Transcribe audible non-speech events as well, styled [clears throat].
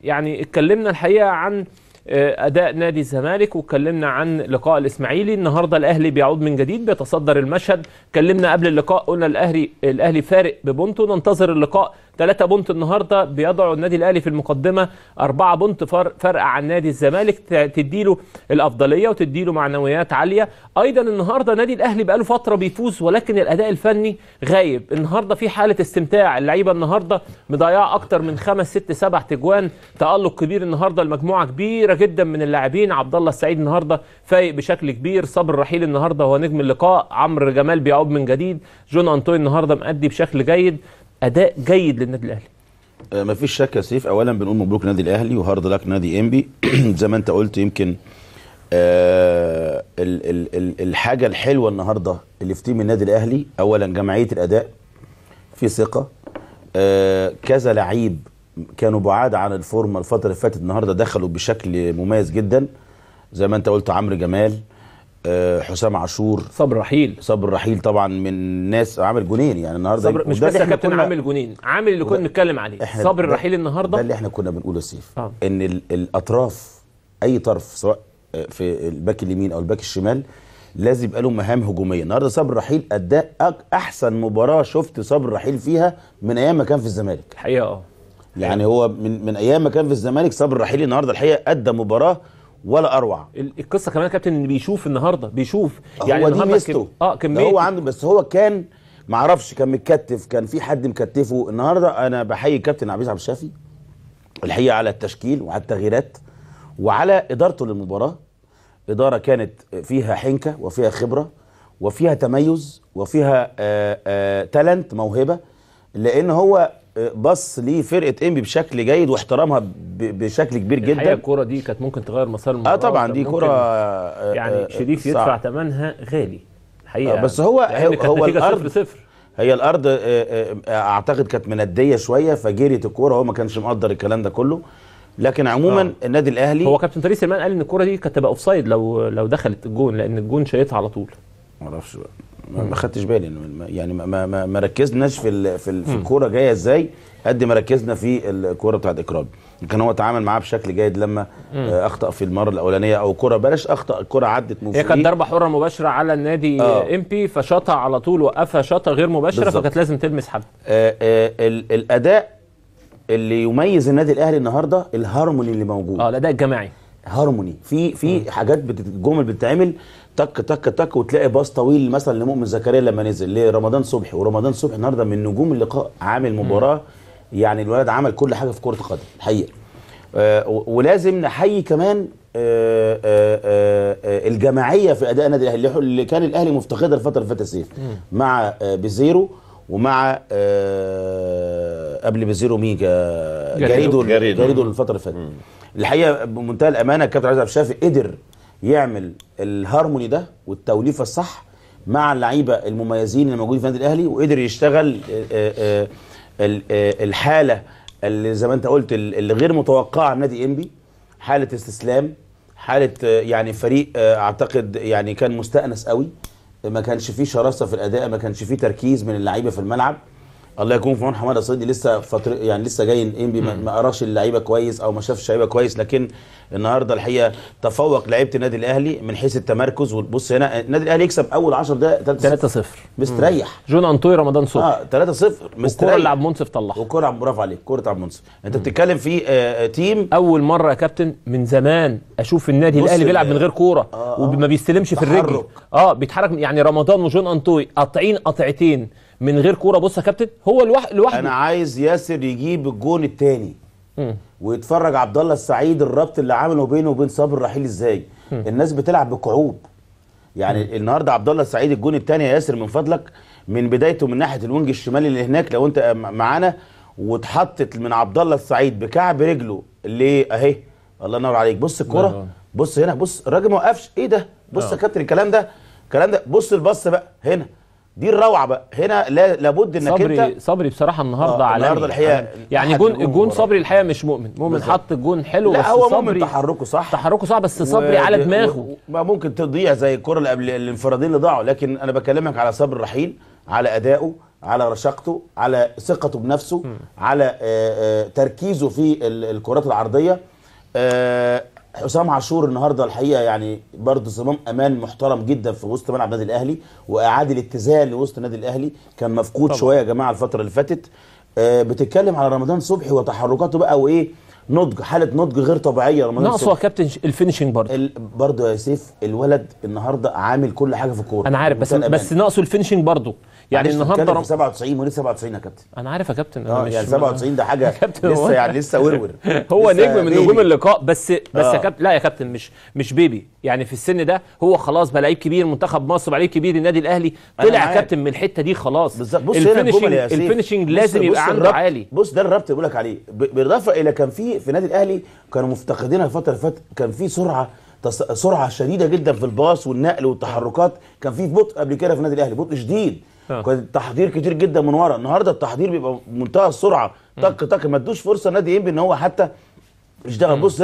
يعني اتكلمنا الحقيقه عن آه، اداء نادي الزمالك واتكلمنا عن لقاء الاسماعيلي النهارده الاهلي بيعود من جديد بيتصدر المشهد اتكلمنا قبل اللقاء قلنا الاهلي الاهلي فارق ببونته ننتظر اللقاء 3 بونت النهارده بيضعوا النادي الاهلي في المقدمه 4 بونت فرق عن نادي الزمالك تديله الافضليه وتديله معنويات عاليه ايضا النهارده نادي الاهلي بقاله فتره بيفوز ولكن الاداء الفني غايب النهارده في حاله استمتاع اللعيبه النهارده مضيعه اكتر من 5 6 7 تجوان تالق كبير النهارده المجموعه كبيره كبيره جدا من اللاعبين عبد الله السعيد النهارده فايق بشكل كبير صبر رحيل النهارده هو نجم اللقاء عمرو جمال بيعود من جديد جون انطوني النهارده مأدي بشكل جيد اداء جيد للنادي الاهلي آه، ما فيش شك يا سيف اولا بنقول مبروك نادي الاهلي وهارد لك نادي انبي [clears throat] زي ما انت قلت يمكن آه ال ال ال الحاجه الحلوه النهارده اللي في تيم النادي الاهلي اولا جمعيه الاداء في ثقه آه كذا لعيب كانوا بعاد عن الفورمه الفتره اللي فاتت النهارده دخلوا بشكل مميز جدا زي ما انت قلت عمرو جمال آه، حسام عاشور صبر رحيل صبر رحيل طبعا من ناس عامل جونين يعني النهارده صبر مش بس يا كابتن عامل جونين عامل اللي كنا بنتكلم عليه صبر رحيل النهارده ده اللي احنا كنا بنقوله يا سيف آه. ان الاطراف اي طرف سواء آه، في الباك اليمين او الباك الشمال لازم يبقى له مهام هجوميه النهارده صبر رحيل اداء احسن مباراه شفت صبر رحيل فيها من ايام ما كان في الزمالك حقيقه اه يعني هو من من ايام ما كان في الزمالك صابر الرحيلي النهارده الحقيقه ادى مباراه ولا اروع القصه كمان يا كابتن ان بيشوف النهارده بيشوف يعني هو دي ميزته اه كميه هو عنده بس هو كان معرفش كان متكتف كان في حد مكتفه النهارده انا بحيي الكابتن عبيد عبد الشافي الحقيقه على التشكيل وعلى التغييرات وعلى ادارته للمباراه اداره كانت فيها حنكه وفيها خبره وفيها تميز وفيها آآ آآ تالنت موهبه لان هو بص لفرقه انبي بشكل جيد واحترامها بشكل كبير جدا الكوره دي كانت ممكن تغير مسار المباراه اه طبعا دي كوره آه، يعني آه، شريف يدفع ثمنها غالي الحقيقه آه، بس هو يعني هو, هو الارض صفر هي الارض اعتقد كانت منديه شويه فجريت الكوره هو ما كانش مقدر الكلام ده كله لكن عموما آه. النادي الاهلي هو كابتن تريس سليمان قال ان الكوره دي كانت تبقى اوفسايد لو لو دخلت الجون لان الجون شايطها على طول معرفش بقى ما خدتش بالي يعني ما ما, ما ركزناش في في, في الكوره جايه ازاي قد ما ركزنا في الكوره بتاعت اكرام كان هو اتعامل معاه بشكل جيد لما آه، اخطا في المره الاولانيه او كره بلاش اخطا الكره عدت من هي كانت ضربه حره مباشره على النادي آه. بي فشاطها على طول وقفها شاطه غير مباشره فكانت لازم تلمس حد آه آه الاداء اللي يميز النادي الاهلي النهارده الهارموني اللي موجود اه الاداء الجماعي هارموني في في حاجات جمل بتتعمل تك تك تك وتلاقي باص طويل مثلا لمؤمن زكريا لما نزل لرمضان صبحي ورمضان صبحي النهارده من نجوم اللقاء عامل مباراه يعني الولد عمل كل حاجه في كره القدم الحقيقه آه ولازم نحيي كمان آه آه, آه،, آه، الجماعيه في اداء النادي الاهلي اللي كان الاهلي مفتقدها الفتره اللي فاتت مع آه، بيزيرو ومع قبل بيزيرو مين جريدو جريدو الفتره اللي فاتت الحقيقه بمنتهى الامانه الكابتن عايز عبد الشافي قدر يعمل الهارموني ده والتوليفه الصح مع اللعيبه المميزين اللي موجودين في النادي الاهلي وقدر يشتغل آه، آه، آه، الحاله اللي زي ما انت قلت الغير متوقعه نادي انبي حاله استسلام حاله يعني فريق اعتقد يعني كان مستانس قوي ما كانش فيه شراسه في الاداء ما كانش فيه تركيز من اللعيبه في الملعب الله يكون في عون حماد الصيدي لسه فتر يعني لسه جاي انبي ما قراش اللعيبه كويس او ما شافش اللعيبه كويس لكن النهارده الحقيقه تفوق لعيبه النادي الاهلي من حيث التمركز وبص هنا النادي الاهلي يكسب اول 10 دقائق 3-0 مستريح جون انطوي رمضان صبحي اه 3-0 مستريح الكوره اللي عبد المنصف طلعها الكوره برافو عليك كوره عبد المنصف انت بتتكلم في آه،, آه تيم اول مره يا كابتن من زمان اشوف النادي الاهلي بيلعب من غير كوره آه،, آه وما بيستلمش في الرجل اه بيتحرك يعني رمضان وجون انطوي قاطعين قطعتين من غير كوره بص يا كابتن هو لوحده الوح... انا عايز ياسر يجيب الجون الثاني ويتفرج عبد الله السعيد الربط اللي عمله بينه وبين صابر الرحيل ازاي الناس بتلعب بكعوب يعني مم. النهارده عبد الله السعيد الجون الثاني يا ياسر من فضلك من بدايته من ناحيه الوينج الشمالي اللي هناك لو انت معانا واتحطت من عبد الله السعيد بكعب رجله اللي اهي الله ينور عليك بص الكوره بص هنا بص الراجل ما وقفش ايه ده بص يا آه. كابتن الكلام ده الكلام ده بص البص بقى هنا دي الروعه بقى هنا لابد انك صبري انت صبري بصراحه النهارده آه على النهارده الحقيقه يعني جون الجون صبري الحقيقه مش مؤمن مؤمن حط جون حلو لا بس هو صبري تحركه صح تحركه صح بس صبري على دماغه ما ممكن تضيع زي الكره اللي قبل الانفرادين اللي ضاعوا لكن انا بكلمك على صبري الرحيل على ادائه على رشاقته على ثقته بنفسه م. على آآ آه، آآ آه، تركيزه في الكرات العرضيه آه، حسام عاشور النهارده الحقيقه يعني برضه صمام امان محترم جدا في وسط ملعب النادي الاهلي واعاد الاتزان لوسط النادي الاهلي كان مفقود طبعا. شويه يا جماعه الفتره اللي فاتت آه بتتكلم على رمضان صبحي وتحركاته بقى وايه نضج حاله نضج غير طبيعيه رمضان ناقصه كابتن الفينشنج برضه ال... برضه يا سيف الولد النهارده عامل كل حاجه في الكوره انا عارف بس أمان. بس ناقصه الفينشنج برضه يعني النهارده رم... 97 وليه 97 يا كابتن انا عارف يا كابتن اه يعني 97 ده حاجه [laughs] لسه يعني لسه [laughs] ورور هو لسه نجم من نجوم اللقاء بس بس آه. يا كابتن لا يا كابتن مش مش بيبي يعني في السن ده هو خلاص بقى لعيب كبير منتخب مصر بقى لعيب كبير النادي الاهلي طلع كابتن من الحته دي خلاص بالظبط بص الفينشنج الفينشنج لازم يبقى عنده عالي بص ده الربط بقول لك عليه بالاضافه الى كان في في النادي الاهلي كانوا مفتقدينها الفتره اللي فاتت كان في سرعه سرعه شديده جدا في الباص والنقل والتحركات كان في بطء قبل كده في النادي الاهلي بطء شديد آه. كان تحضير كتير جدا من ورا النهارده التحضير بيبقى منتهى السرعه طق طق ما ادوش فرصه نادي انبي ان هو حتى يشتغل بص